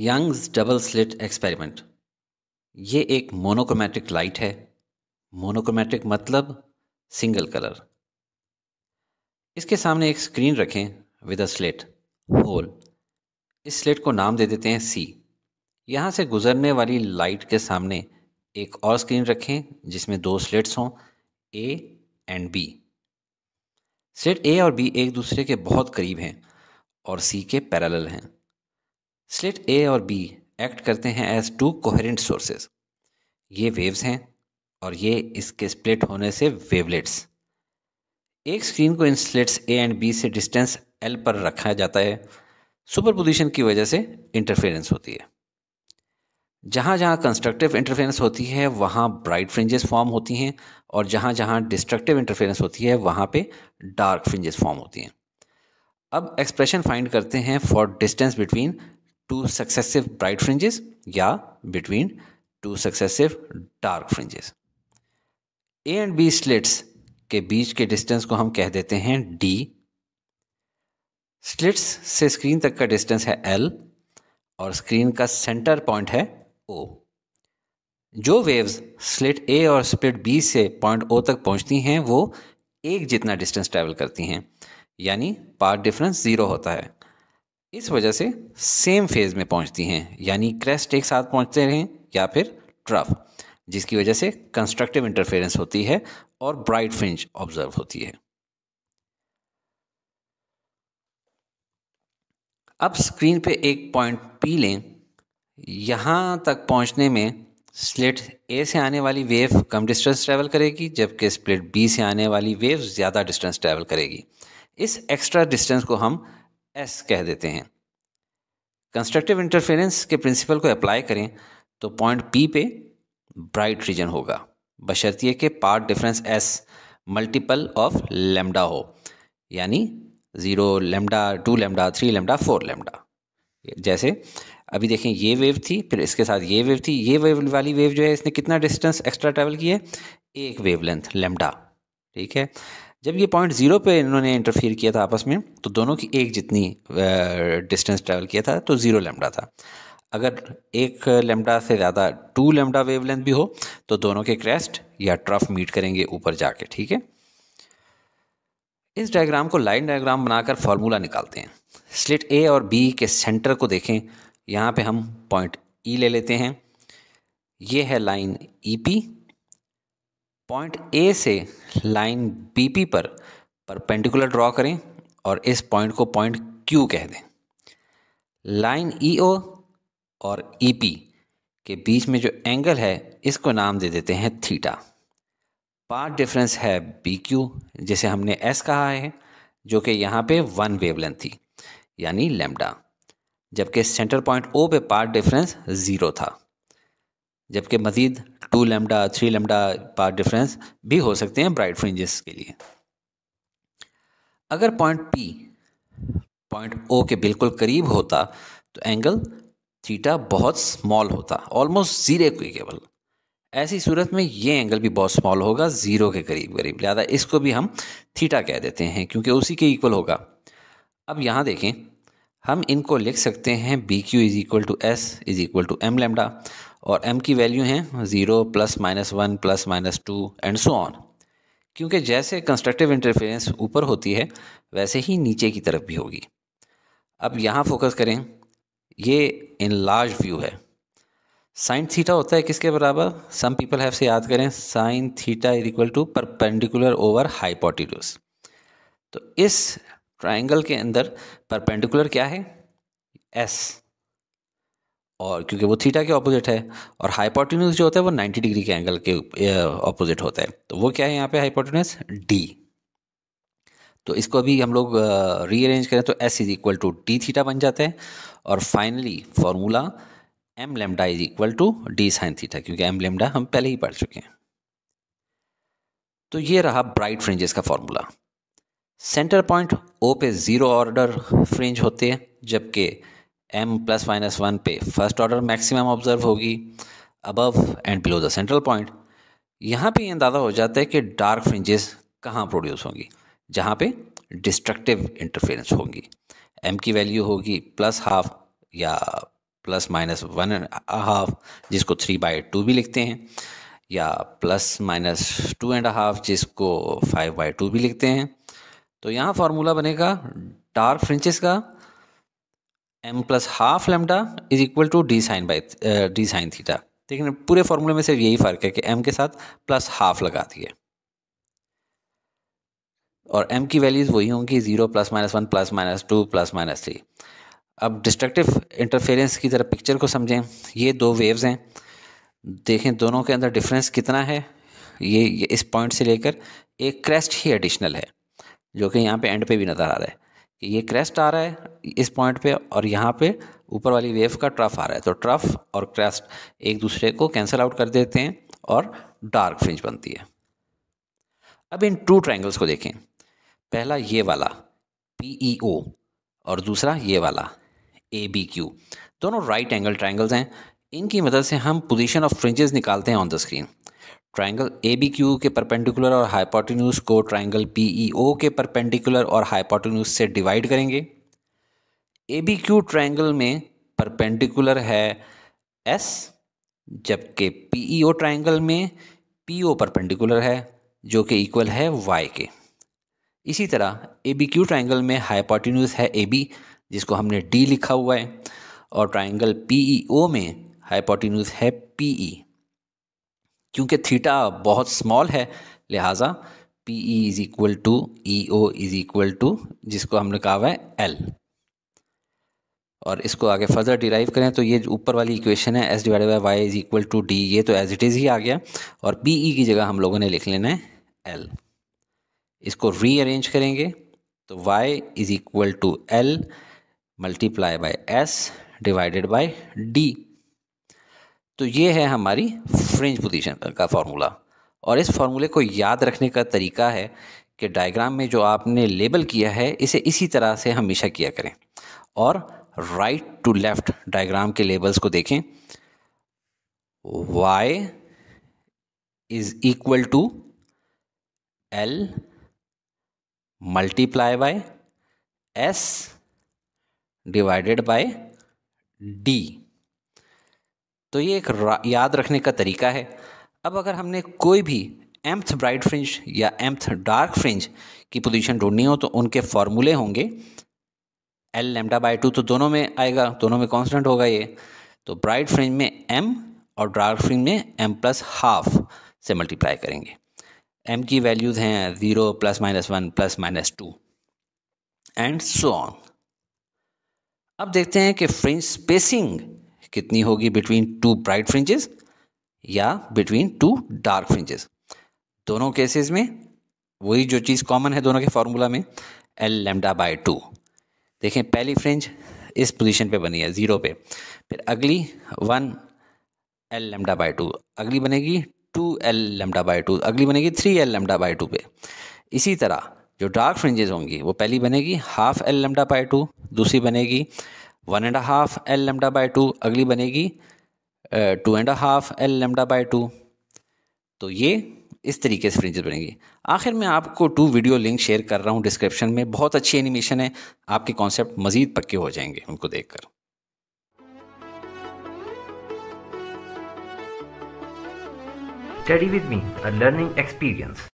Young's double slit experiment ये एक monochromatic light है मोनोक्रोमैटिक मतलब सिंगल कलर इसके सामने एक स्क्रीन रखें विद अ स्लेट होल इस स्लेट को नाम दे देते हैं सी यहाँ से गुजरने वाली लाइट के सामने एक और स्क्रीन रखें जिसमें दो स्लेट्स हों A and B slit A और बी एक दूसरे के बहुत करीब हैं और सी के पैरेलल हैं स्लिट ए और बी एक्ट करते हैं एज टू कोहरेंट सोर्सेज ये वेव्स हैं और ये इसके स्प्लिट होने से वेवलेट्स एक स्क्रीन को इन स्लिट्स ए एंड बी से डिस्टेंस एल पर रखा जाता है सुपर पोजिशन की वजह से इंटरफेरेंस होती है जहाँ जहाँ कंस्ट्रक्टिव इंटरफेरेंस होती है वहाँ ब्राइट फ्रिंजेस फॉर्म होती हैं और जहाँ जहाँ डिस्ट्रक्टिव इंटरफेरेंस होती है वहाँ पे डार्क फ्रिंजेस फॉर्म होती हैं अब एक्सप्रेशन फाइंड करते हैं for distance between two successive bright fringes या between two successive dark fringes A and B slits के बीच के डिस्टेंस को हम कह देते हैं डी स्लिट्स से स्क्रीन तक का डिस्टेंस है एल और स्क्रीन का सेंटर पॉइंट है ओ जो वेव्स स्लिट ए और स्लिट बी से पॉइंट ओ तक पहुंचती हैं वो एक जितना डिस्टेंस ट्रैवल करती हैं यानी पार्ट डिफरेंस ज़ीरो होता है इस वजह से सेम फेज में पहुंचती हैं यानी क्रेस्ट एक साथ पहुंचते रहें या फिर ट्रफ जिसकी वजह से कंस्ट्रक्टिव इंटरफेरेंस होती है और ब्राइट फिंच ऑब्जर्व होती है अब स्क्रीन पे एक पॉइंट पी लें यहाँ तक पहुँचने में स्लिट ए से आने वाली वेव कम डिस्टेंस ट्रैवल करेगी जबकि स्प्लिट बी से आने वाली वेव ज़्यादा डिस्टेंस ट्रैवल करेगी इस एक्स्ट्रा डिस्टेंस को हम एस कह देते हैं कंस्ट्रक्टिव इंटरफेरेंस के प्रिंसिपल को अप्लाई करें तो पॉइंट पी पे ब्राइट रीजन होगा है कि path difference S multiple of lambda हो यानी zero lambda two lambda three lambda four lambda जैसे अभी देखें ये वेव थी फिर इसके साथ ये वेव थी ये वेव वाली वेव जो है इसने कितना डिस्टेंस एक्स्ट्रा ट्रेवल किया है एक वेव लेंथ लेमडा ठीक है जब ये पॉइंट ज़ीरो पे इन्होंने इंटरफियर किया था आपस में तो दोनों की एक जितनी डिस्टेंस ट्रैवल किया था तो ज़ीरो लेमडा था अगर एक लेमडा से ज़्यादा टू लेमडा वेवलेंथ भी हो तो दोनों के क्रेस्ट या ट्रफ मीट करेंगे ऊपर जाके ठीक है इस डायग्राम को लाइन डायग्राम बनाकर फार्मूला निकालते हैं स्लिट ए और बी के सेंटर को देखें यहाँ पे हम पॉइंट ई e ले लेते हैं ये है line E P point A से लाइन बी पी पर परपेंडिकुलर ड्रॉ करें और इस पॉइंट को पॉइंट क्यू कह दें लाइन ई ओ और ई पी के बीच में जो एंगल है इसको नाम दे देते हैं थीटा पार्ट डिफरेंस है बी क्यू जिसे हमने एस कहा है जो कि यहाँ पे वन वेवलेंथ थी यानी लेमडा जबकि सेंटर पॉइंट ओ पे पार्ट डिफरेंस ज़ीरो था जबकि मज़ीद two lambda three lambda path difference भी हो सकते हैं ब्राइट फ्रिंजेस के लिए अगर पॉइंट पी पॉइंट ओ के बिल्कुल करीब होता तो एंगल थीटा बहुत स्मॉल होता ऑलमोस्ट ज़ीरो के केवल ऐसी सूरत में ये एंगल भी बहुत स्मॉल होगा ज़ीरो के करीब करीब लिहाजा इसको भी हम थीटा कह देते हैं क्योंकि उसी के इक्वल होगा अब यहाँ देखें हम इनको लिख सकते हैं B Q is equal to S is equal to M lambda और m की वैल्यू हैं zero plus minus one plus minus two and so on क्योंकि जैसे कंस्ट्रक्टिव इंटरफेरेंस ऊपर होती है वैसे ही नीचे की तरफ भी होगी अब यहाँ फोकस करें ये इन लार्ज व्यू है साइन थीटा होता है किसके बराबर सम पीपल हैव से याद करें sine theta is equal to perpendicular over hypotenuse तो इस ट्राइंगल के अंदर परपेंडिकुलर क्या है एस और क्योंकि वो थीटा के ऑपोजिट है और हाइपोटिनस जो होता है वो 90 डिग्री के एंगल के ऑपोजिट होता है तो वो क्या है यहाँ पे हाइपोटिनस डी तो इसको अभी हम लोग रीअरेंज करें तो S is equal to D theta बन जाता है और finally formula M lambda is equal to D sine theta क्योंकि एम लेमडा हम पहले ही पढ़ चुके हैं तो ये रहा ब्राइट फ्रेंजेस का फॉर्मूला सेंटर पॉइंट ओ पे ज़ीरो ऑर्डर फ्रेंज होते हैं जबकि एम प्लस माइनस वन पे फर्स्ट ऑर्डर मैक्सिमम ऑब्जर्व होगी above and below the central point यहाँ पे अंदाज़ा हो जाता है कि डार्क फ्रिंजेस कहाँ प्रोड्यूस होंगी जहाँ पे डिस्ट्रक्टिव इंटरफेरेंस होगी एम की वैल्यू होगी प्लस हाफ या plus minus one and half जिसको थ्री बाई टू भी लिखते हैं या plus minus two and half जिसको फाइव बाई टू भी लिखते हैं तो यहाँ फार्मूला बनेगा डार्क फ्रिंचेस का M plus half lambda is equal to D sine by D sine theta ठीक है पूरे फॉर्मूले में सिर्फ यही फ़र्क है कि एम के साथ प्लस हाफ लगा दिए और एम की वैल्यूज़ वही होंगी zero plus minus one plus minus two plus minus three अब डिस्ट्रक्टिव इंटरफेरेंस की तरह पिक्चर को समझें ये दो वेव्स हैं देखें दोनों के अंदर डिफरेंस कितना है ये, ये इस पॉइंट से लेकर एक क्रेस्ट ही एडिशनल है जो कि यहाँ पे एंड पे भी नज़र आ रहा है कि ये क्रेस्ट आ रहा है इस पॉइंट पे और यहाँ पे ऊपर वाली वेव का ट्रफ आ रहा है तो ट्रफ और क्रेस्ट एक दूसरे को कैंसिल आउट कर देते हैं और डार्क फ्रिंज बनती है अब इन टू ट्रायंगल्स को देखें पहला ये वाला पी ई ओ और दूसरा ये वाला ए बी क्यू दोनों राइट एंगल ट्रायंगल्स हैं इनकी मदद से हम पोजीशन ऑफ फ्रिंजेस निकालते हैं on the screen triangle A B Q के परपेंडिकुलर और हाइपोटेन्यूज को triangle P E e O के परपेंडिकुलर और हाइपोटेन्यूज से डिवाइड करेंगे ए बी क्यू ट्राइंगल में परपेंडिकुलर है एस जबकि P E e O triangle में पी ओ परपेंडिकुलर है जो कि इक्वल है वाई के इसी तरह ए बी क्यू ट्राइंगल में हाइपोटेन्यूज है ए बी जिसको हमने डी लिखा हुआ है और triangle P E e O में हाइपोटेन्यूज है पी ई क्योंकि थीटा बहुत स्मॉल है लिहाजा P E is equal to E O is equal to जिसको हमने कहा हुआ है एल और इसको आगे फर्दर डिराइव करें तो ये ऊपर वाली इक्वेशन है S divide by Y is equal to D ये तो एज इट इज़ ही आ गया और पी ई e की जगह हम लोगों ने लिख लेना है एल इसको रीअरेंज करेंगे तो Y is equal to L multiply by S divided by D तो ये है हमारी फ्रिंज पोजीशन का फार्मूला और इस फार्मूले को याद रखने का तरीका है कि डायग्राम में जो आपने लेबल किया है इसे इसी तरह से हमेशा किया करें और राइट टू लेफ़्ट डायग्राम के लेबल्स को देखें y is equal to l multiply by s divided by D तो ये एक याद रखने का तरीका है अब अगर हमने कोई भी एम्थ ब्राइट फ्रिंज या एम्थ डार्क फ्रिंज की पोजीशन ढूंढनी हो तो उनके फॉर्मूले होंगे एल लेमडा बाई टू तो दोनों में आएगा दोनों में कॉन्स्टेंट होगा ये तो ब्राइट फ्रिंज में एम और डार्क फ्रिंज में एम प्लस हाफ से मल्टीप्लाई करेंगे एम की वैल्यूज़ हैं zero plus minus one plus minus two and so on अब देखते हैं कि फ्रिंज स्पेसिंग कितनी होगी बिटवीन टू ब्राइट फ्रिंजेस या बिटवीन टू डार्क फ्रिंजेस दोनों केसेस में वही जो चीज़ कॉमन है दोनों के फार्मूला में एल लेमडा बाय टू देखें पहली फ्रिंज इस पोजीशन पे बनी है ज़ीरो पे फिर अगली one L lambda by two अगली बनेगी two L lambda by two अगली बनेगी three L lambda by two पे इसी तरह जो डार्क फ्रिंजेस होंगी वो पहली बनेगी half L lambda by two दूसरी बनेगी one and half L lambda by two अगली बनेगी two and half L lambda by two तो ये इस तरीके से फ्रिंजेस बनेंगी आखिर में आपको टू वीडियो लिंक शेयर कर रहा हूँ डिस्क्रिप्शन में बहुत अच्छी एनिमेशन है आपके कॉन्सेप्ट मज़ीद पक्के हो जाएंगे उनको देखकर Study with me, a learning experience.